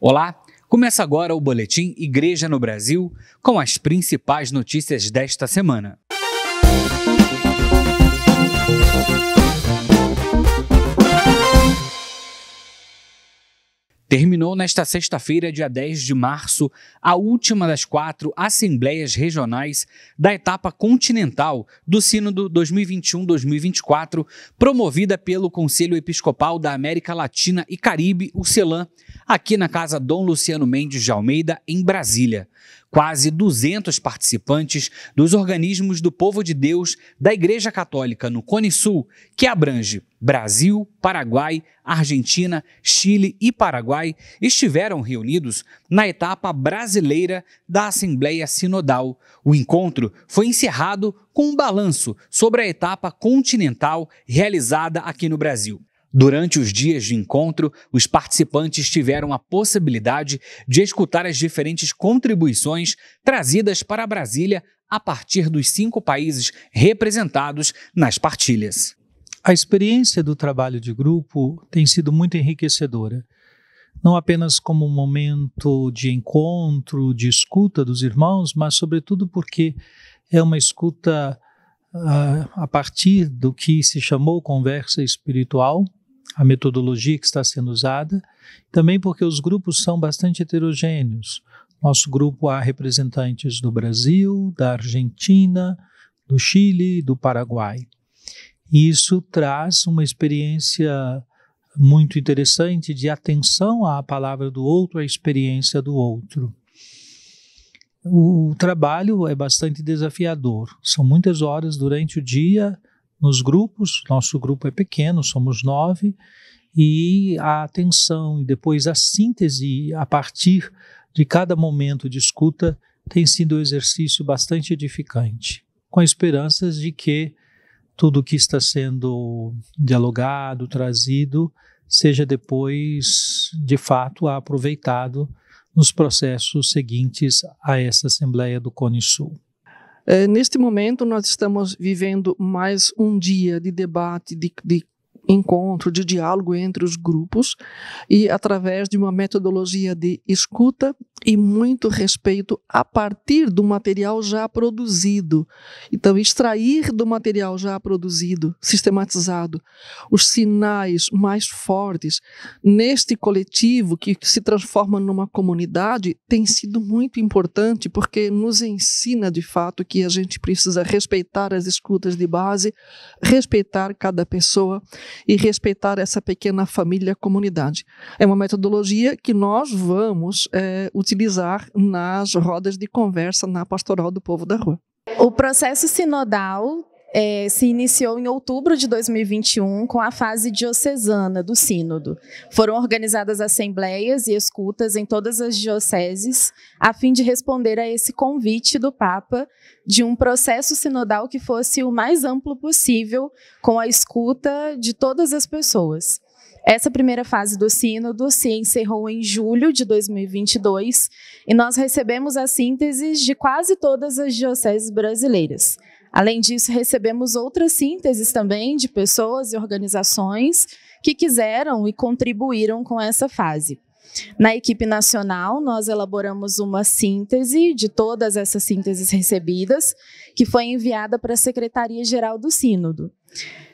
Olá, começa agora o boletim Igreja no Brasil com as principais notícias desta semana. Terminou nesta sexta-feira, dia 10 de março, a última das quatro assembleias regionais da etapa continental do Sínodo 2021-2024, promovida pelo Conselho Episcopal da América Latina e Caribe, o CELAM, aqui na Casa Dom Luciano Mendes de Almeida, em Brasília quase 200 participantes dos organismos do povo de Deus da Igreja Católica no Cone Sul, que abrange Brasil, Paraguai, Argentina, Chile e Paraguai, estiveram reunidos na etapa brasileira da Assembleia Sinodal. O encontro foi encerrado com um balanço sobre a etapa continental realizada aqui no Brasil. Durante os dias de encontro, os participantes tiveram a possibilidade de escutar as diferentes contribuições trazidas para Brasília a partir dos cinco países representados nas partilhas. A experiência do trabalho de grupo tem sido muito enriquecedora, não apenas como um momento de encontro, de escuta dos irmãos, mas, sobretudo, porque é uma escuta ah, a partir do que se chamou conversa espiritual, a metodologia que está sendo usada, também porque os grupos são bastante heterogêneos. Nosso grupo há representantes do Brasil, da Argentina, do Chile, do Paraguai. E isso traz uma experiência muito interessante de atenção à palavra do outro, à experiência do outro. O trabalho é bastante desafiador. São muitas horas durante o dia nos grupos. Nosso grupo é pequeno, somos nove, e a atenção e depois a síntese a partir de cada momento de escuta tem sido um exercício bastante edificante, com esperanças de que tudo que está sendo dialogado, trazido, seja depois de fato aproveitado nos processos seguintes a essa Assembleia do Cone Sul? É, neste momento, nós estamos vivendo mais um dia de debate, de, de encontro, de diálogo entre os grupos e através de uma metodologia de escuta e muito respeito a partir do material já produzido. Então, extrair do material já produzido, sistematizado, os sinais mais fortes neste coletivo que se transforma numa comunidade tem sido muito importante porque nos ensina de fato que a gente precisa respeitar as escutas de base, respeitar cada pessoa e respeitar essa pequena família, comunidade. É uma metodologia que nós vamos é, utilizar nas rodas de conversa na pastoral do povo da rua. O processo sinodal é, se iniciou em outubro de 2021 com a fase diocesana do Sínodo. Foram organizadas assembleias e escutas em todas as dioceses, a fim de responder a esse convite do Papa de um processo sinodal que fosse o mais amplo possível, com a escuta de todas as pessoas. Essa primeira fase do Sínodo se encerrou em julho de 2022 e nós recebemos as sínteses de quase todas as dioceses brasileiras. Além disso, recebemos outras sínteses também de pessoas e organizações que quiseram e contribuíram com essa fase. Na equipe nacional, nós elaboramos uma síntese de todas essas sínteses recebidas, que foi enviada para a Secretaria-Geral do Sínodo.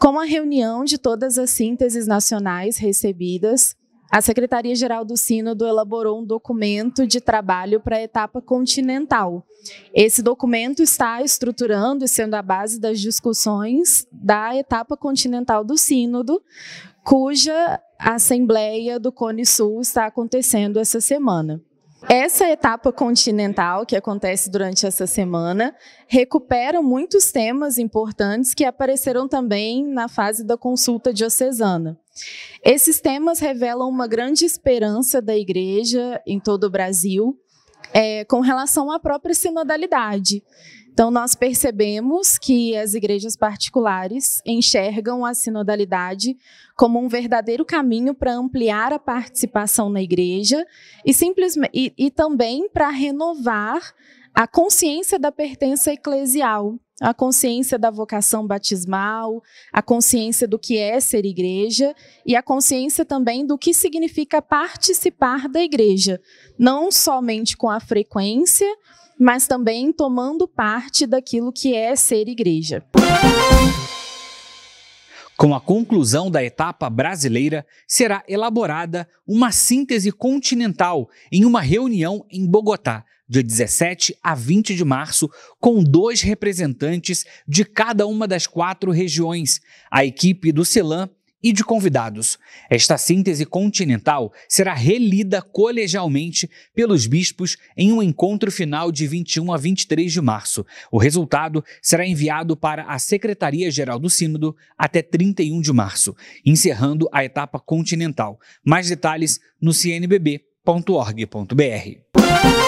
Com a reunião de todas as sínteses nacionais recebidas, a Secretaria-Geral do Sínodo elaborou um documento de trabalho para a etapa continental. Esse documento está estruturando e sendo a base das discussões da etapa continental do Sínodo, cuja assembleia do Cone Sul está acontecendo essa semana. Essa etapa continental que acontece durante essa semana recupera muitos temas importantes que apareceram também na fase da consulta diocesana. Esses temas revelam uma grande esperança da Igreja em todo o Brasil é, com relação à própria sinodalidade, então, nós percebemos que as igrejas particulares enxergam a sinodalidade como um verdadeiro caminho para ampliar a participação na igreja e, simplesmente, e, e também para renovar a consciência da pertença eclesial a consciência da vocação batismal, a consciência do que é ser igreja e a consciência também do que significa participar da igreja, não somente com a frequência, mas também tomando parte daquilo que é ser igreja. Com a conclusão da etapa brasileira, será elaborada uma síntese continental em uma reunião em Bogotá, de 17 a 20 de março, com dois representantes de cada uma das quatro regiões, a equipe do CELAM e de convidados. Esta síntese continental será relida colegialmente pelos bispos em um encontro final de 21 a 23 de março. O resultado será enviado para a Secretaria-Geral do Sínodo até 31 de março, encerrando a etapa continental. Mais detalhes no cnbb.org.br.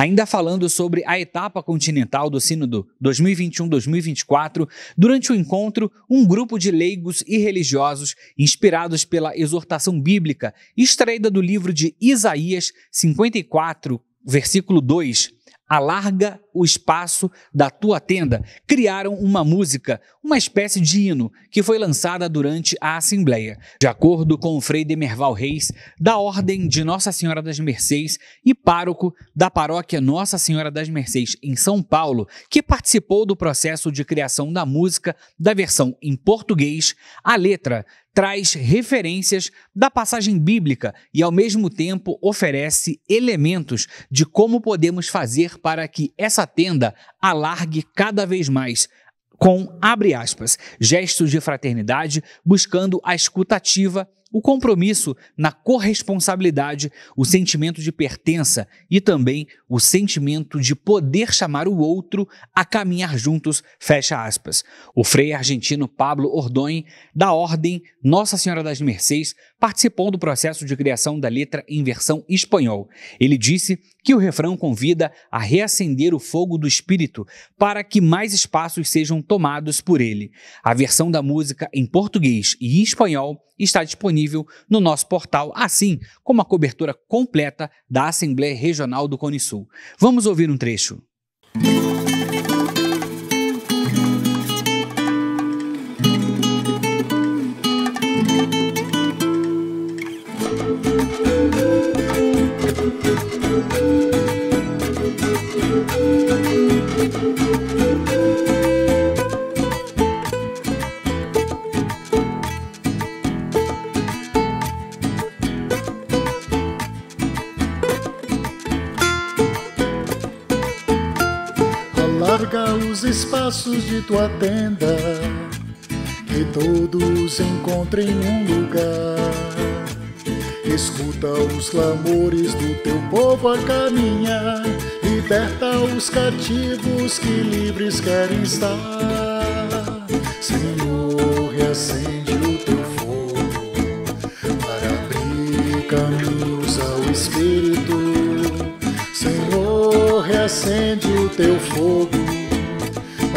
Ainda falando sobre a etapa continental do Sínodo 2021-2024, durante o encontro, um grupo de leigos e religiosos, inspirados pela exortação bíblica extraída do livro de Isaías 54, versículo 2, Alarga o espaço da tua tenda. Criaram uma música, uma espécie de hino, que foi lançada durante a Assembleia. De acordo com o Frei Demerval Reis, da Ordem de Nossa Senhora das Mercês e pároco da paróquia Nossa Senhora das Mercês, em São Paulo, que participou do processo de criação da música da versão em português, a letra traz referências da passagem bíblica e, ao mesmo tempo, oferece elementos de como podemos fazer para que essa tenda alargue cada vez mais com, abre aspas, gestos de fraternidade, buscando a escutativa o compromisso na corresponsabilidade, o sentimento de pertença e também o sentimento de poder chamar o outro a caminhar juntos, fecha aspas. O frei argentino Pablo Ordóñ, da Ordem Nossa Senhora das Mercês, participou do processo de criação da letra em versão espanhol. Ele disse que o refrão convida a reacender o fogo do espírito para que mais espaços sejam tomados por ele. A versão da música em português e em espanhol está disponível no nosso portal, assim como a cobertura completa da Assembleia Regional do Cone Sul. Vamos ouvir um trecho. Espaços passos de tua tenda, que todos encontrem um lugar. Escuta os clamores do teu povo a caminhar, liberta os cativos que livres querem estar. Senhor, reacende o teu fogo para abrir caminhos ao Espírito. Senhor, reacende o teu fogo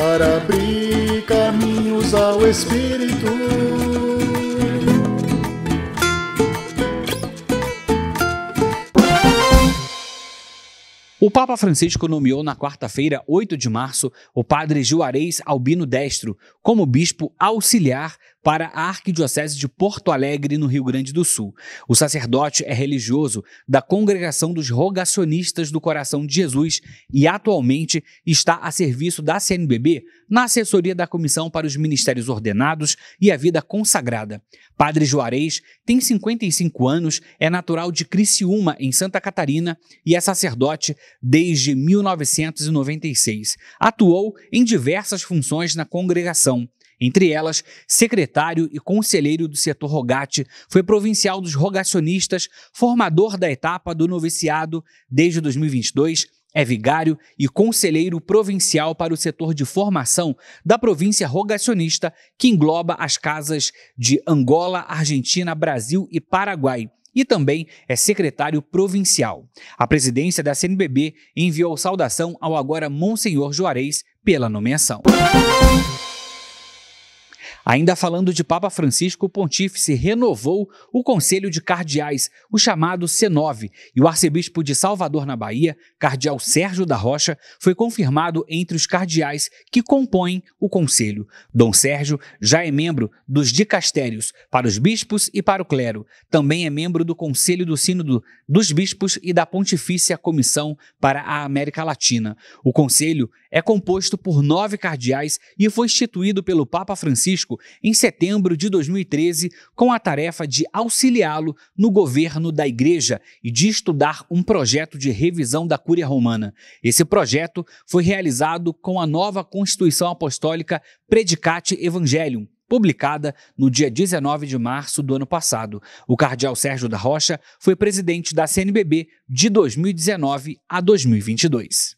para abrir caminhos ao Espírito. O Papa Francisco nomeou na quarta-feira, 8 de março, o padre Juarez Albino Destro como bispo auxiliar para a Arquidiocese de Porto Alegre, no Rio Grande do Sul. O sacerdote é religioso da Congregação dos Rogacionistas do Coração de Jesus e atualmente está a serviço da CNBB na assessoria da Comissão para os Ministérios Ordenados e a Vida Consagrada. Padre Juarez tem 55 anos, é natural de Criciúma, em Santa Catarina, e é sacerdote desde 1996. Atuou em diversas funções na congregação. Entre elas, secretário e conselheiro do setor Rogate, foi provincial dos rogacionistas, formador da etapa do noviciado desde 2022 é vigário e conselheiro provincial para o setor de formação da província rogacionista, que engloba as casas de Angola, Argentina, Brasil e Paraguai. E também é secretário provincial. A presidência da CNBB enviou saudação ao agora Monsenhor Juarez pela nomeação. Ainda falando de Papa Francisco, o pontífice renovou o Conselho de Cardeais, o chamado C9, e o arcebispo de Salvador, na Bahia, cardeal Sérgio da Rocha, foi confirmado entre os cardeais que compõem o conselho. Dom Sérgio já é membro dos dicastérios para os bispos e para o clero. Também é membro do Conselho do Sínodo dos Bispos e da Pontifícia Comissão para a América Latina. O conselho é composto por nove cardeais e foi instituído pelo Papa Francisco Político em setembro de 2013 com a tarefa de auxiliá-lo no governo da Igreja e de estudar um projeto de revisão da Cúria Romana. Esse projeto foi realizado com a nova Constituição Apostólica Predicate Evangelium, publicada no dia 19 de março do ano passado. O cardeal Sérgio da Rocha foi presidente da CNBB de 2019 a 2022.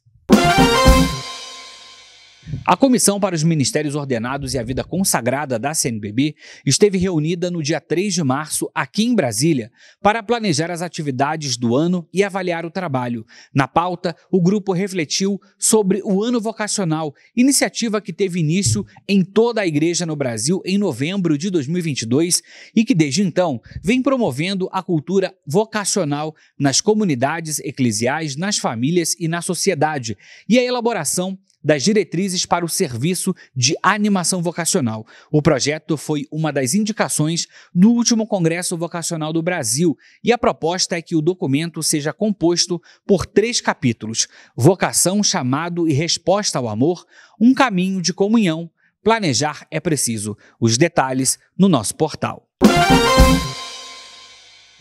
A Comissão para os Ministérios Ordenados e a Vida Consagrada da CNBB esteve reunida no dia 3 de março, aqui em Brasília, para planejar as atividades do ano e avaliar o trabalho. Na pauta, o grupo refletiu sobre o Ano Vocacional, iniciativa que teve início em toda a Igreja no Brasil em novembro de 2022 e que, desde então, vem promovendo a cultura vocacional nas comunidades eclesiais, nas famílias e na sociedade, e a elaboração das diretrizes para o serviço de animação vocacional. O projeto foi uma das indicações do último Congresso Vocacional do Brasil e a proposta é que o documento seja composto por três capítulos: Vocação, Chamado e Resposta ao Amor, um caminho de comunhão. Planejar é preciso. Os detalhes no nosso portal.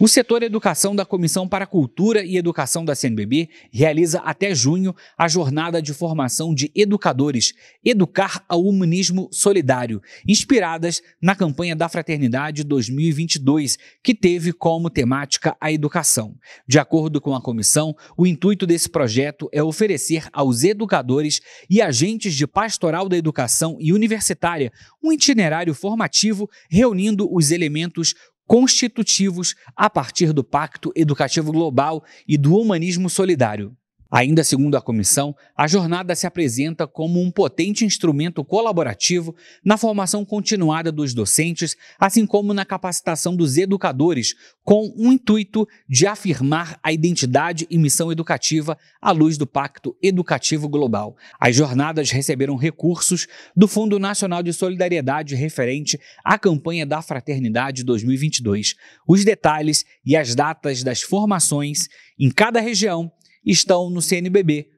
O setor Educação da Comissão para Cultura e Educação da CNBB realiza até junho a jornada de formação de educadores Educar ao Humanismo Solidário, inspiradas na campanha da Fraternidade 2022, que teve como temática a educação. De acordo com a comissão, o intuito desse projeto é oferecer aos educadores e agentes de pastoral da educação e universitária um itinerário formativo reunindo os elementos constitutivos a partir do Pacto Educativo Global e do Humanismo Solidário. Ainda segundo a comissão, a jornada se apresenta como um potente instrumento colaborativo na formação continuada dos docentes, assim como na capacitação dos educadores, com o intuito de afirmar a identidade e missão educativa à luz do Pacto Educativo Global. As jornadas receberam recursos do Fundo Nacional de Solidariedade referente à campanha da Fraternidade 2022. Os detalhes e as datas das formações em cada região estão no cnbb.org.br.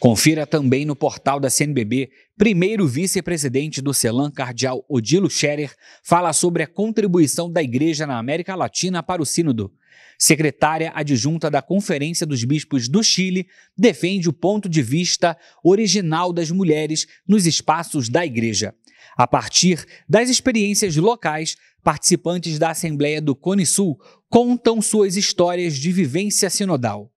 Confira também no portal da CNBB, primeiro vice-presidente do CELAM, cardeal Odilo Scherer, fala sobre a contribuição da Igreja na América Latina para o Sínodo. Secretária adjunta da Conferência dos Bispos do Chile defende o ponto de vista original das mulheres nos espaços da Igreja. A partir das experiências locais, participantes da Assembleia do Cone Sul contam suas histórias de vivência sinodal.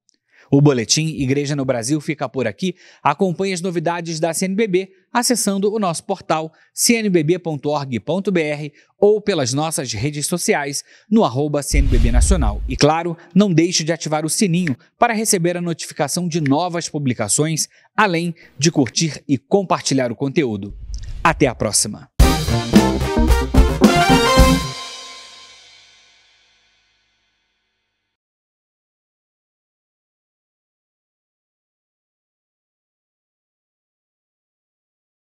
O boletim Igreja no Brasil fica por aqui. Acompanhe as novidades da CNBB acessando o nosso portal cnbb.org.br ou pelas nossas redes sociais no arroba CNBB Nacional. E claro, não deixe de ativar o sininho para receber a notificação de novas publicações, além de curtir e compartilhar o conteúdo. Até a próxima!